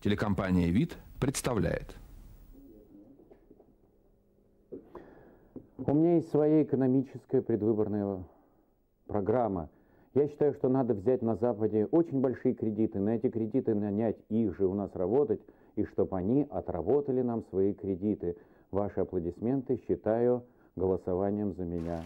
Телекомпания «Вид» представляет. У меня есть своя экономическая предвыборная программа. Я считаю, что надо взять на Западе очень большие кредиты, на эти кредиты нанять их же у нас работать, и чтобы они отработали нам свои кредиты. Ваши аплодисменты считаю голосованием за меня.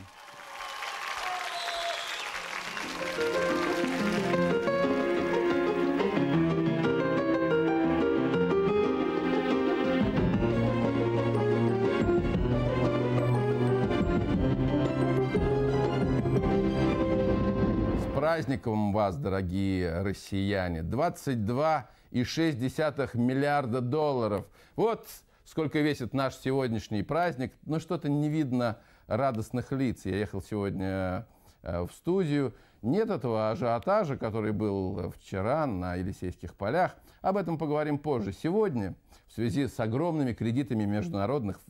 праздником вас, дорогие россияне! 22,6 миллиарда долларов. Вот сколько весит наш сегодняшний праздник. Но ну, что-то не видно радостных лиц. Я ехал сегодня э, в студию. Нет этого ажиотажа, который был вчера на Елисейских полях. Об этом поговорим позже. Сегодня в связи с огромными кредитами международных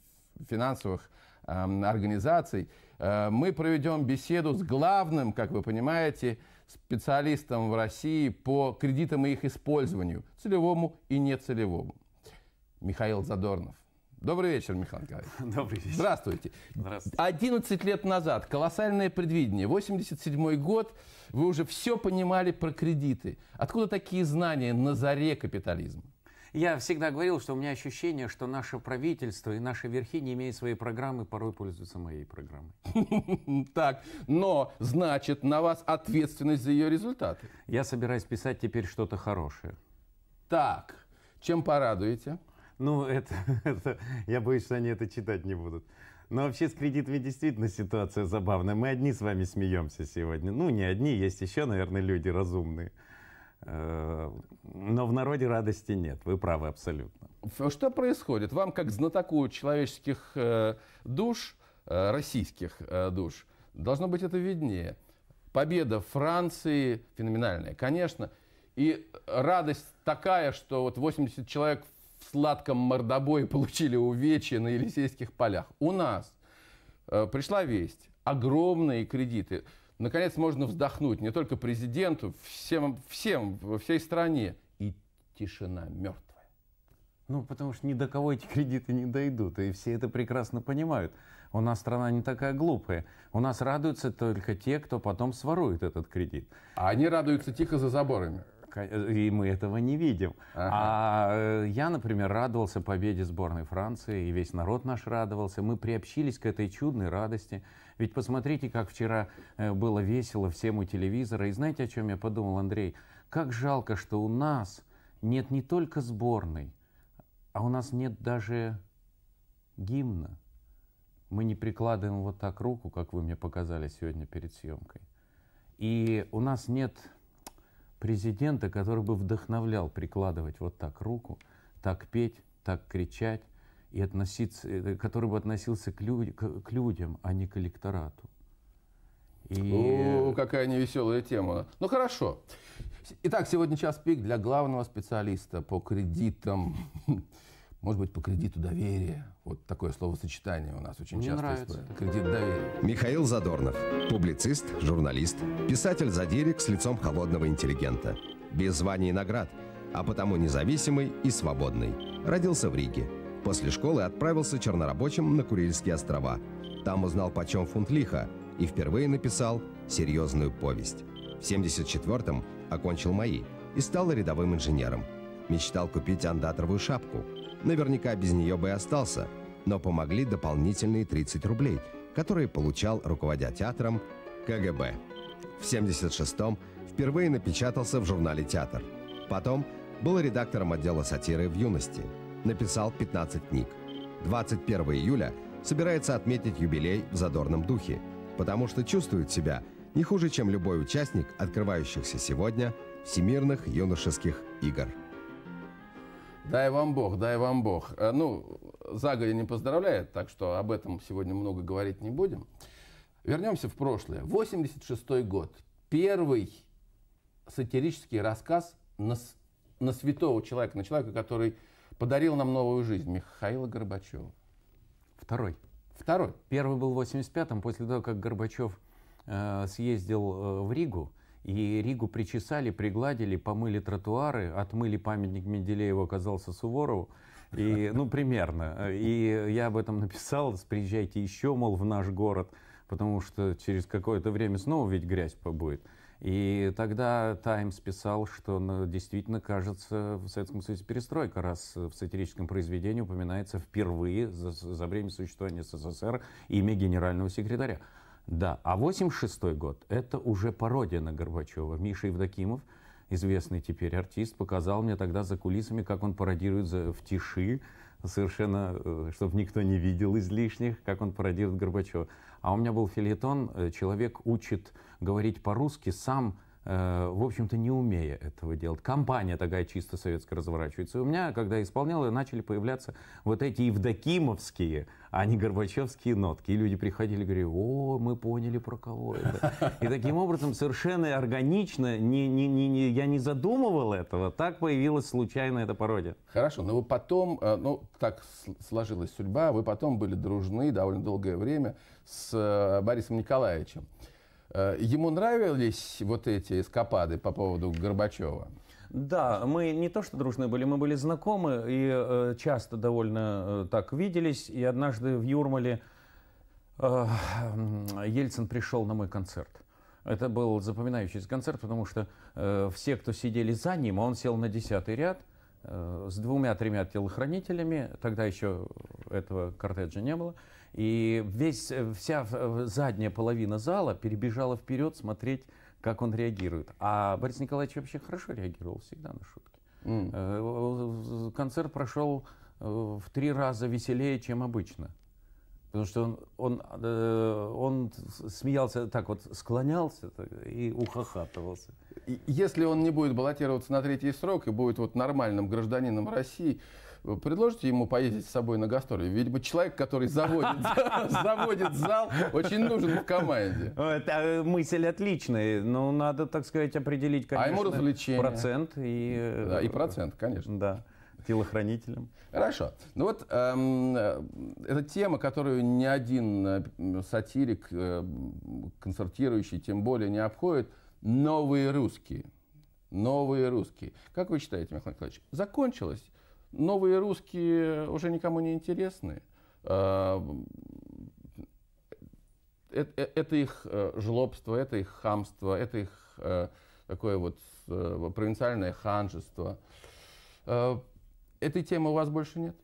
финансовых эм, э, организаций мы проведем беседу с главным, как вы понимаете, специалистом в России по кредитам и их использованию, целевому и нецелевому. Михаил Задорнов. Добрый вечер, Михаил Николаевич. Добрый вечер. Здравствуйте. Здравствуйте. 11 лет назад, колоссальное предвидение, 87 год, вы уже все понимали про кредиты. Откуда такие знания на заре капитализма? Я всегда говорил, что у меня ощущение, что наше правительство и наши верхи, не имея своей программы, порой пользуются моей программой. Так, но значит на вас ответственность за ее результаты. Я собираюсь писать теперь что-то хорошее. Так, чем порадуете? Ну, это, это, я боюсь, что они это читать не будут. Но вообще с кредитами действительно ситуация забавная. Мы одни с вами смеемся сегодня. Ну, не одни, есть еще, наверное, люди разумные. Э, но в народе радости нет, вы правы абсолютно. Что происходит? Вам, как знатоку человеческих э, душ, э, российских душ, должно быть это виднее. Победа Франции феноменальная, конечно. И радость такая, что вот 80 человек в сладком мордобое получили увечья на Елисейских полях. У нас пришла весть. Огромные кредиты наконец можно вздохнуть не только президенту, всем, всем, во всей стране. И тишина мертвая. Ну, потому что ни до кого эти кредиты не дойдут, и все это прекрасно понимают. У нас страна не такая глупая. У нас радуются только те, кто потом сворует этот кредит. А они радуются тихо за заборами. Э, и мы этого не видим. Ага. А э, я, например, радовался победе сборной Франции, и весь народ наш радовался. Мы приобщились к этой чудной радости. Ведь посмотрите, как вчера э, было весело всем у телевизора. И знаете, о чем я подумал, Андрей? Как жалко, что у нас нет не только сборной, а у нас нет даже гимна. Мы не прикладываем вот так руку, как вы мне показали сегодня перед съемкой. И у нас нет президента, который бы вдохновлял прикладывать вот так руку, так петь, так кричать, и относиться, э, который бы относился к, люд, к, к людям, а не к электорату. И... О, ну, какая невеселая тема. Ну хорошо. Итак, сегодня час пик для главного специалиста по кредитам может быть, по кредиту доверия. Вот такое словосочетание у нас очень Мне часто нравится. используется. Кредит доверия. Михаил Задорнов. Публицист, журналист, писатель-задирик с лицом холодного интеллигента. Без званий и наград, а потому независимый и свободный. Родился в Риге. После школы отправился чернорабочим на Курильские острова. Там узнал, почем фунт лиха, и впервые написал серьезную повесть. В 74-м окончил МАИ и стал рядовым инженером. Мечтал купить андатровую шапку – Наверняка без нее бы и остался, но помогли дополнительные 30 рублей, которые получал, руководя театром, КГБ. В 76-м впервые напечатался в журнале «Театр». Потом был редактором отдела сатиры в юности. Написал 15 книг. 21 июля собирается отметить юбилей в задорном духе, потому что чувствует себя не хуже, чем любой участник открывающихся сегодня всемирных юношеских игр. Дай вам Бог, дай вам Бог. Э, ну, загодя не поздравляет, так что об этом сегодня много говорить не будем. Вернемся в прошлое. 86 год. Первый сатирический рассказ на, на святого человека, на человека, который подарил нам новую жизнь, Михаила Горбачева. Второй. Второй. Первый был в 85-м, после того, как Горбачев э, съездил э, в Ригу, и Ригу причесали, пригладили, помыли тротуары, отмыли памятник Менделееву, оказался Суворову. И, ну, примерно. И я об этом написал, приезжайте еще, мол, в наш город, потому что через какое-то время снова ведь грязь побудет. И тогда «Таймс» писал, что ну, действительно, кажется, в Советском Союзе перестройка, раз в сатирическом произведении упоминается впервые за, за время существования СССР имя генерального секретаря. Да, а 86 год – это уже пародия на Горбачева. Миша Евдокимов, известный теперь артист, показал мне тогда за кулисами, как он пародирует в тиши, совершенно, э, чтобы никто не видел излишних, как он пародирует Горбачева. А у меня был филетон э, «Человек учит говорить по-русски сам», Э, в общем-то, не умея этого делать. Компания такая чисто советская разворачивается. И у меня, когда я исполнял, начали появляться вот эти евдокимовские, а не горбачевские нотки. И люди приходили и говорили, о, мы поняли, про кого это. И таким образом, совершенно органично, не, не, не, не, я не задумывал этого, так появилась случайно эта пародия. Хорошо, но ну вы потом, э, ну, так сложилась судьба, вы потом были дружны довольно долгое время с э, Борисом Николаевичем. Э, ему нравились вот эти эскапады по поводу Горбачева? Да, мы не то что дружны были, мы были знакомы и э, часто довольно э, так виделись. И однажды в Юрмале Ельцин пришел на мой концерт. Это был запоминающийся концерт, потому что э, все, кто сидели за ним, он сел на десятый ряд э, с двумя-тремя телохранителями. Тогда еще этого кортежа не было. И весь, э, вся э, задняя половина зала перебежала вперед смотреть, как он реагирует. А Борис Николаевич вообще хорошо реагировал всегда на шутки. Mm. Концерт прошел в три раза веселее, чем обычно. Потому что он, он, он смеялся так вот, склонялся и ухахатывался. Если он не будет баллотироваться на третий срок и будет вот нормальным гражданином России, предложите ему поездить с собой на гастроли? Видимо, человек, который заводит, заводит зал, очень нужен в команде. Ну, это э, мысль отличная, но надо, так сказать, определить, конечно, а ему развлечение. процент. И, э, да, и процент, конечно. Да телохранителем. Хорошо. Ну вот эм, э, это тема, которую ни один сатирик, э, концертирующий, тем более не обходит. Новые русские. Новые русские. Как вы считаете, Михаил Николаевич, Закончилось новые русские уже никому не интересны. А, э, э, это, их э, жлобство, это их хамство, это их такое вот провинциальное ханжество. А, этой темы у вас больше нет?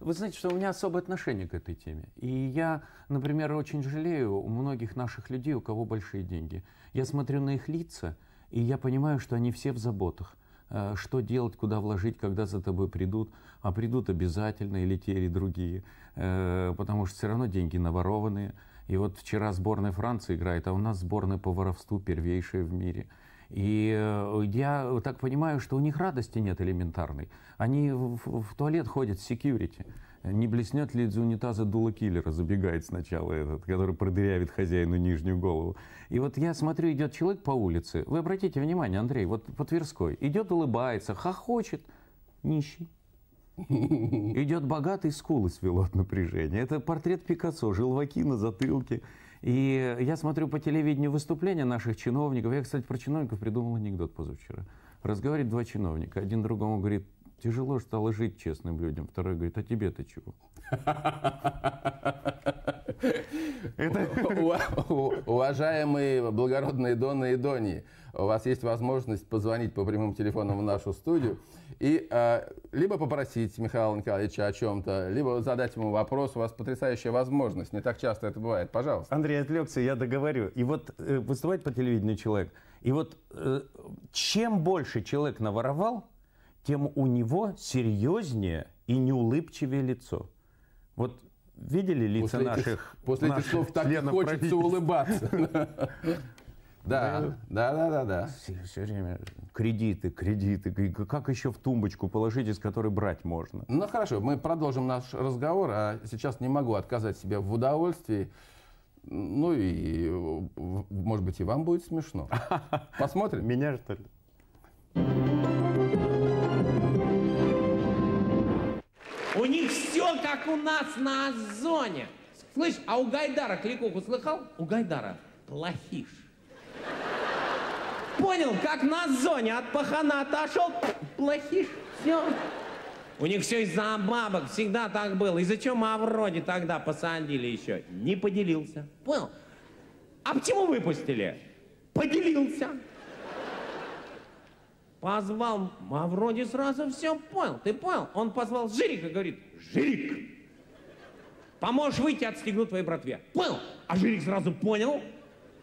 Вы знаете, что у меня особое отношение к этой теме. И я, например, очень жалею у многих наших людей, у кого большие деньги. Я смотрю на их лица, и я понимаю, что они все в заботах. Э, что делать, куда вложить, когда за тобой придут, а придут обязательно или те, или другие, э, потому что все равно деньги наворованные. И вот вчера сборная Франции играет, а у нас сборная по воровству первейшая в мире. И э, я так понимаю, что у них радости нет элементарной. Они в, в туалет ходят с секьюрити. Не блеснет ли из унитаза дуло киллера, забегает сначала этот, который продырявит хозяину нижнюю голову. И вот я смотрю, идет человек по улице. Вы обратите внимание, Андрей, вот по Тверской. Идет, улыбается, хохочет. Нищий. Идет богатый, скулы свело от напряжения. Это портрет Пикассо, желваки на затылке. И я смотрю по телевидению выступления наших чиновников. Я, кстати, про чиновников придумал анекдот позавчера. Разговаривают два чиновника. Один другому говорит, Тяжело стало жить честным людям. Второй говорит, а тебе-то чего? Уважаемые благородные Доны и Дони, у вас есть возможность позвонить по прямым телефонам в нашу студию и э, либо попросить Михаила Николаевича о чем-то, либо задать ему вопрос. У вас потрясающая возможность. Не так часто это бывает. Пожалуйста. Андрей отвлекся, я договорю. И вот э, выступает по телевидению человек. И вот э, чем больше человек наворовал, тем у него серьезнее и неулыбчивее лицо. Вот видели лица после наших этих, После наших этих слов так хочется улыбаться. Да, да, да, да, да. Все, все время кредиты, кредиты. Как еще в тумбочку положить, из которой брать можно? Ну хорошо, мы продолжим наш разговор, а сейчас не могу отказать себе в удовольствии. Ну и, может быть, и вам будет смешно. Посмотрим. Меня, что ли? У них все как у нас на Озоне. Слышь, а у Гайдара кликуху слыхал? У Гайдара плохиш. Понял, как на Озоне от пахана отошел, плохиш, все. У них все из-за бабок всегда так было. И зачем Мавроди тогда посадили еще? Не поделился. Понял? А почему выпустили? Поделился. Позвал, а вроде сразу все понял, ты понял? Он позвал Жирика, говорит, Жирик, поможешь выйти, отстегну твоей братве. Понял? А Жирик сразу понял,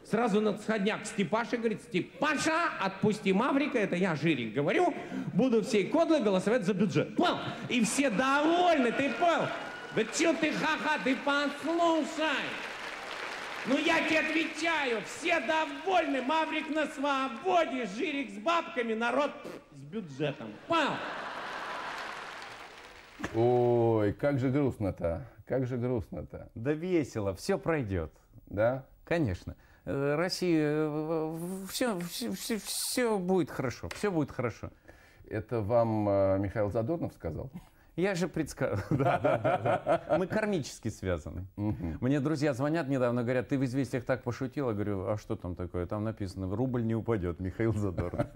сразу на сходняк Степаша говорит, Степаша, отпусти Маврика, это я, Жирик, говорю, буду всей кодлы голосовать за бюджет. Понял? И все довольны, ты понял? Да что ты ха-ха, ты послушай! Ну я тебе отвечаю, все довольны, Маврик на свободе, Жирик с бабками, народ с бюджетом. Понял? Ой, как же грустно-то, как же грустно-то. Да весело, все пройдет. Да? Конечно. Э, Россия, э, все, все, все, все будет хорошо, все будет хорошо. Это вам э, Михаил Задорнов сказал? Я же предсказал. Да, да, да, Мы кармически связаны. Угу. Мне друзья звонят недавно, говорят, ты в «Известиях» так пошутил. Я говорю, а что там такое? Там написано, рубль не упадет, Михаил Задорнов.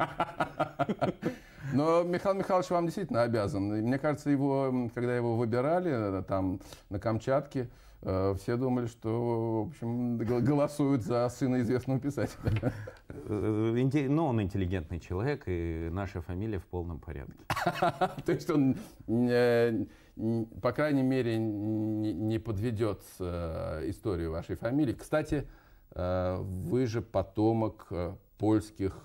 Но Михаил Михайлович вам действительно обязан. Мне кажется, его, когда его выбирали э, там на Камчатке, э, все думали, что, в общем, голосуют за сына известного писателя. Э, Но ну, он интеллигентный человек, и наша фамилия в полном порядке. То есть он, по крайней мере, не подведет историю вашей фамилии. Кстати, вы же потомок польских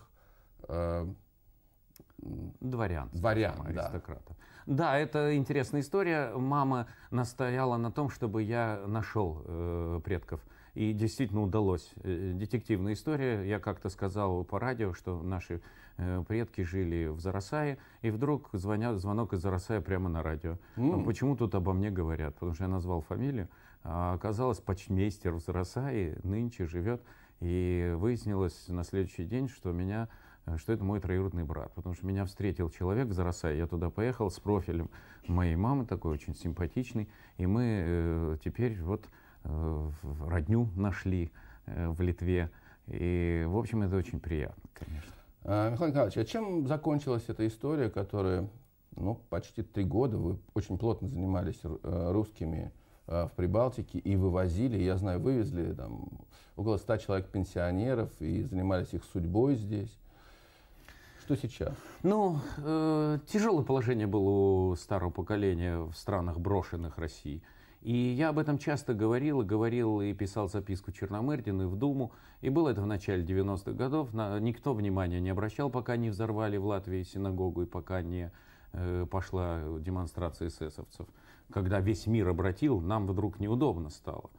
дворян, дворян скажем, аристократов. Да. да, это интересная история. Мама настояла на том, чтобы я нашел э, предков. И действительно удалось. Э, детективная история. Я как-то сказал по радио, что наши э, предки жили в Зарасае, и вдруг звонят, звонок из Зарасая прямо на радио. Mm. Почему тут обо мне говорят? Потому что я назвал фамилию. А оказалось, почмейстер в Зарасае нынче живет. И выяснилось на следующий день, что меня Э, что это мой троюродный брат. Потому что меня встретил человек в Зарасае, я туда поехал с профилем моей мамы, такой очень симпатичный. И мы э, теперь вот э, родню нашли э, в Литве. И, в общем, это очень приятно, конечно. А, Михаил Николаевич, а чем закончилась эта история, которая, ну, почти три года вы очень плотно занимались э, русскими э, в Прибалтике и вывозили, я знаю, вывезли там около ста человек пенсионеров и занимались их судьбой здесь что сейчас? Ну, э, тяжелое положение было у старого поколения в странах брошенных России. И я об этом часто говорил, и говорил, и писал записку Черномырдину и в Думу. И было это в начале 90-х годов. На, никто внимания не обращал, пока не взорвали в Латвии синагогу и пока не э, пошла демонстрация эсэсовцев. Когда весь мир обратил, нам вдруг неудобно стало.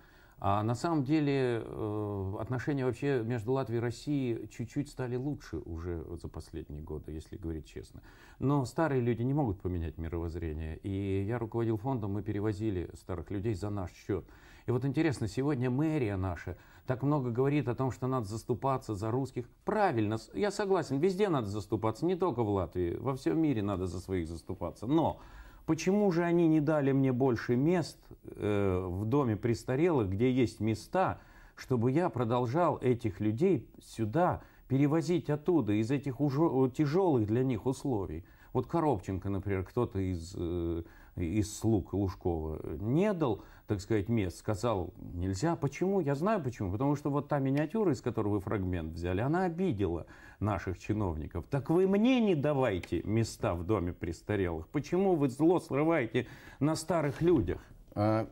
А на самом деле э, отношения вообще между Латвией и Россией чуть-чуть стали лучше уже за последние годы, если говорить честно. Но старые люди не могут поменять мировоззрение. И я руководил фондом, мы перевозили старых людей за наш счет. И вот интересно, сегодня мэрия наша так много говорит о том, что надо заступаться за русских. Правильно, я согласен, везде надо заступаться, не только в Латвии, во всем мире надо за своих заступаться. Но Почему же они не дали мне больше мест э, в доме престарелых, где есть места, чтобы я продолжал этих людей сюда перевозить оттуда, из этих уже тяжелых для них условий? Вот Коробченко, например, кто-то из э, из слуг Лужкова не дал, так сказать, мест, сказал, нельзя. Почему? Я знаю почему. Потому что вот та миниатюра, из которой вы фрагмент взяли, она обидела наших чиновников. Так вы мне не давайте места в доме престарелых. Почему вы зло срываете на старых людях? А,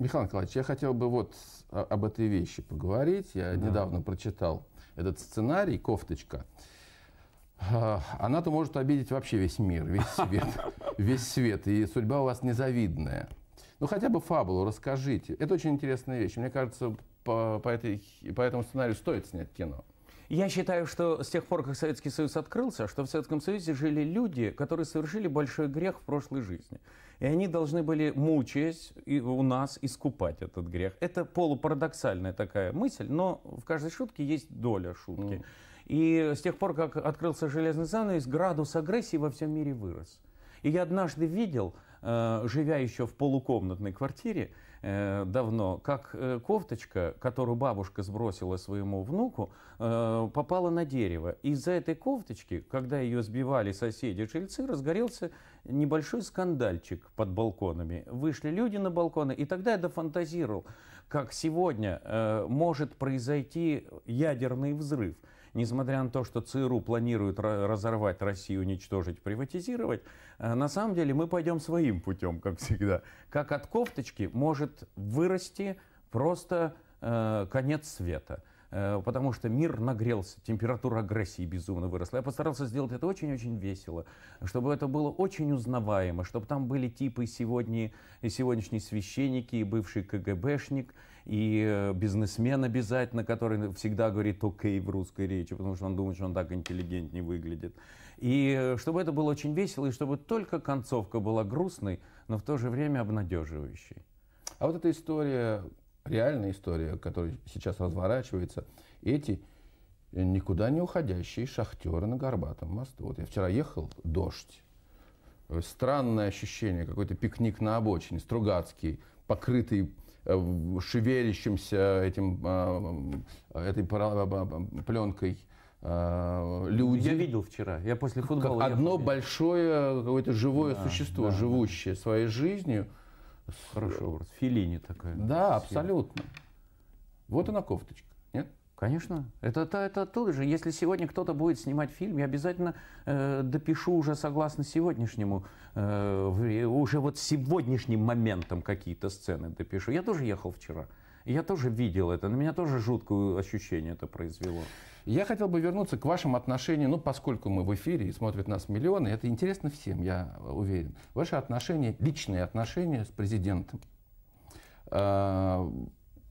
Михаил Николаевич, я хотел бы вот а, об этой вещи поговорить. Я да. недавно прочитал этот сценарий «Кофточка». Э, она-то может обидеть вообще весь мир, весь свет, весь свет, и судьба у вас незавидная. Ну, хотя бы фабулу расскажите. Это очень интересная вещь. Мне кажется, по, по, этой, по этому сценарию стоит снять кино. Я считаю, что с тех пор, как Советский Союз открылся, что в Советском Союзе жили люди, которые совершили большой грех в прошлой жизни. И они должны были, мучаясь, и у нас искупать этот грех. Это полупарадоксальная такая мысль, но в каждой шутке есть доля шутки. Mm. И с тех пор, как открылся железный занавес, градус агрессии во всем мире вырос. И я однажды видел, э, живя еще в полукомнатной квартире э, давно, как э, кофточка, которую бабушка сбросила своему внуку, попала на дерево. Из-за этой кофточки, когда ее сбивали соседи-жильцы, разгорелся небольшой скандальчик под балконами. Вышли люди на балконы, и тогда я дофантазировал, как сегодня может произойти ядерный взрыв – несмотря на то, что ЦРУ планирует разорвать Россию, уничтожить, приватизировать, э, на самом деле мы пойдем своим путем, как всегда. Как от кофточки может вырасти просто э, конец света. Э, потому что мир нагрелся, температура агрессии безумно выросла. Я постарался сделать это очень-очень весело, чтобы это было очень узнаваемо, чтобы там были типы сегодня, и сегодняшние священники, и бывший КГБшник, и э, бизнесмен обязательно, который всегда говорит «окей» в русской речи, потому что он думает, что он так интеллигентнее выглядит. И э, чтобы это было очень весело, и чтобы только концовка была грустной, но в то же время обнадеживающей. А вот эта история реальная история, которая сейчас разворачивается, эти э, никуда не уходящие шахтеры на Горбатом мосту. Вот я вчера ехал, дождь. Э, странное ощущение, какой-то пикник на обочине, Стругацкий, покрытый э, шевелящимся этим, а, этой а, а, пленкой люди. Я видел вчера, я после футбола. Как одно ехал. большое какое-то живое да, существо, да, живущее да. своей жизнью, Хороший э, образ. Филини такая. Да, абсолютно. Вот она кофточка, нет? Конечно. Это, это, это тут же. Если сегодня кто-то будет снимать фильм, я обязательно э, допишу уже согласно сегодняшнему, э, уже вот сегодняшним моментом какие-то сцены допишу. Я тоже ехал вчера. Я тоже видел это. На меня тоже жуткое ощущение это произвело. Я хотел бы вернуться к вашим отношениям, ну, поскольку мы в эфире и смотрят нас миллионы, это интересно всем, я уверен. Ваши отношения, личные отношения с президентом. А,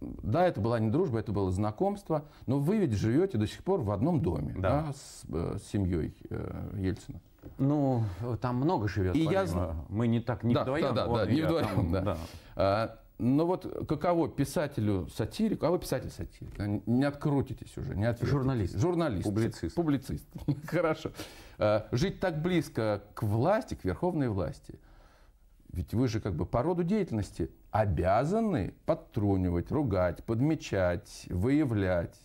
да, это была не дружба, это было знакомство, но вы ведь живете до сих пор в одном доме да. Да, с, э, с семьей э, Ельцина. Ну, там много живет. И помимо. я... Мы не так, не да, вдвоем. Да, да, да, не вдвоем. Там, да. Да. А, но ну, вот каково писателю сатирику, а вы писатель сатирик, не открутитесь уже, не ответите. Журналист. Журналист. Публицист. Публицист. Хорошо. А, жить так близко к власти, к верховной власти. Ведь вы же как бы по роду деятельности обязаны подтрунивать, ругать, подмечать, выявлять.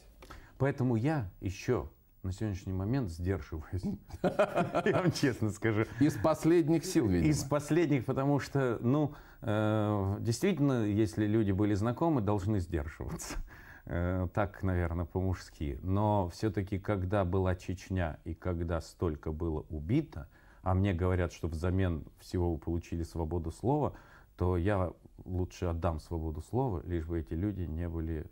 Поэтому я еще на сегодняшний момент сдерживаюсь. Я вам честно скажу. Из последних сил, видимо. Из последних, потому что, ну, Э, действительно, если люди были знакомы, должны сдерживаться. Э, так, наверное, по-мужски. Но все-таки, когда была Чечня и когда столько было убито, а мне говорят, что взамен всего вы получили свободу слова, то я лучше отдам свободу слова, лишь бы эти люди не были,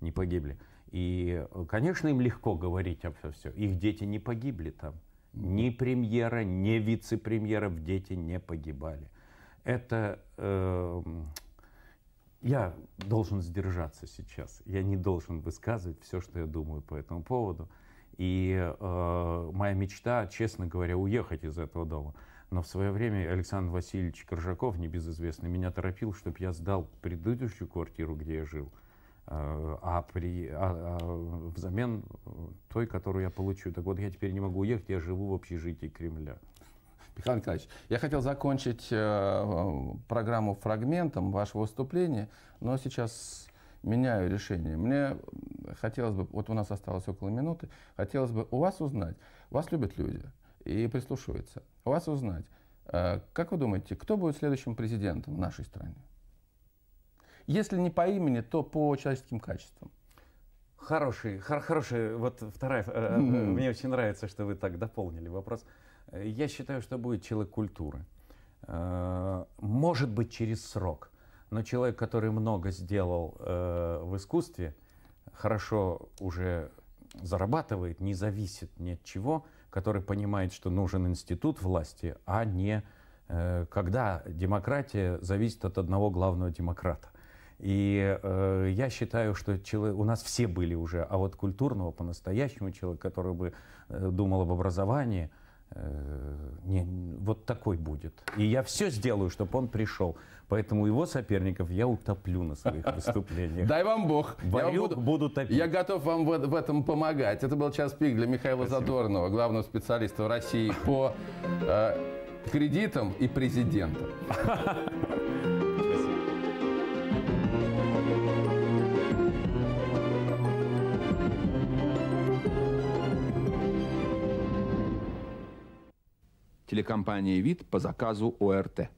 не погибли. И, конечно, им легко говорить обо все. Их дети не погибли там. Ни премьера, ни вице-премьера в дети не погибали это э, я должен сдержаться сейчас. Я не должен высказывать все, что я думаю по этому поводу. И э, моя мечта, честно говоря, уехать из этого дома. Но в свое время Александр Васильевич Коржаков, небезызвестный, меня торопил, чтобы я сдал предыдущую квартиру, где я жил, э, а, при, а, а взамен той, которую я получу. Так вот, я теперь не могу уехать, я живу в общежитии Кремля. Михаил Николаевич, я хотел закончить э, программу фрагментом вашего выступления, но сейчас меняю решение. Мне хотелось бы, вот у нас осталось около минуты, хотелось бы у вас узнать, вас любят люди и прислушиваются, у вас узнать, э, как вы думаете, кто будет следующим президентом в нашей стране? Если не по имени, то по человеческим качествам. Хороший, хор хороший, вот вторая, mm -hmm. мне очень нравится, что вы так дополнили вопрос. Э, я считаю, что будет человек культуры. Э, может быть, через срок. Но человек, который много сделал э, в искусстве, хорошо уже зарабатывает, не зависит ни от чего, который понимает, что нужен институт власти, а не когда демократия зависит от одного главного демократа. И э, я считаю, что человек, у нас все были уже, а вот культурного по-настоящему человека, который бы э, думал об образовании – Э, не, вот такой будет. И я все сделаю, чтобы он пришел. Поэтому его соперников я утоплю на своих выступлениях. Дай вам бог. Борю, я буду, буду топить. Я готов вам в, в этом помогать. Это был час пик для Михаила Спасибо. Задорнова, главного специалиста в России по э, кредитам и президентам. Телекомпания «Вид» по заказу ОРТ.